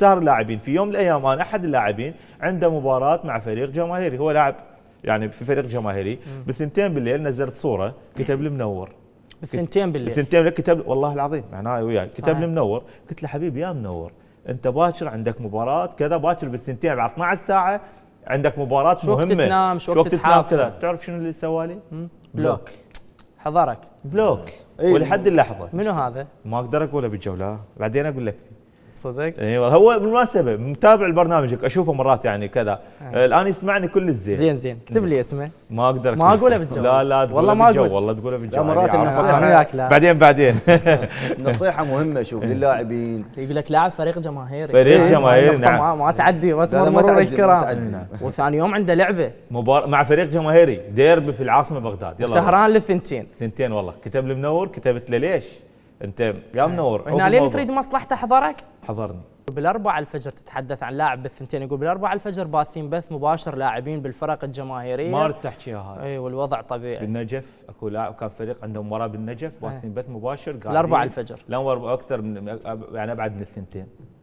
سهر اللاعبين في يوم من الايام انا احد اللاعبين عنده مباراه مع فريق جماهيري هو لاعب يعني في فريق جماهيري بثنتين بالليل نزلت صوره كتب لي منور بثنتين بالليل بثنتين بالليل كتب والله العظيم انا وياي كتب لي منور قلت له حبيبي يا منور انت باكر عندك مباراه كذا باكر بالثنتين بعد 12 ساعه عندك مباراه شو مهمه شو وقت تنام شو وقت تنام كذا تعرف شنو اللي سوالي؟ بلوك حضرك بلوك إيه. ولحد اللحظه منو هذا؟ ما اقدر اقوله بالجوله بعدين اقول لك صدق اي والله هو بالمناسبه متابع لبرنامجك اشوفه مرات يعني كذا إيه. آه. الان يسمعني كل الزين زين زين اكتب لي اسمه ما اقدر ما اقوله بالجو لا لا تقوله والله ما اقول والله تقوله بالجو مرات النصيحه بعدين بعدين نصيحه مهمه شوف للاعبين يقول لك لاعب فريق جماهيري فريق إيه. جماهيري نعم ما تعدي ما تمرر الكرام وثاني يوم عنده لعبه مباراة مع فريق جماهيري ديربي في العاصمه بغداد يلا سهران للثنتين ثنتين والله كتب لي منور كتبت لي ليش انت يا منور آه. هنا لين تريد مصلحته حضرك؟ حضرني بالأربعة الفجر تتحدث عن لاعب بالثنتين يقول بالأربعة الفجر باثين بث مباشر لاعبين بالفرق الجماهيرية ما ارد تحكيها هاي اي والوضع طبيعي بالنجف اكو لاعب كان فريق عنده مباراة بالنجف باثين بث مباشر قاعدين الأربعة الفجر لا اكثر من يعني ابعد من الثنتين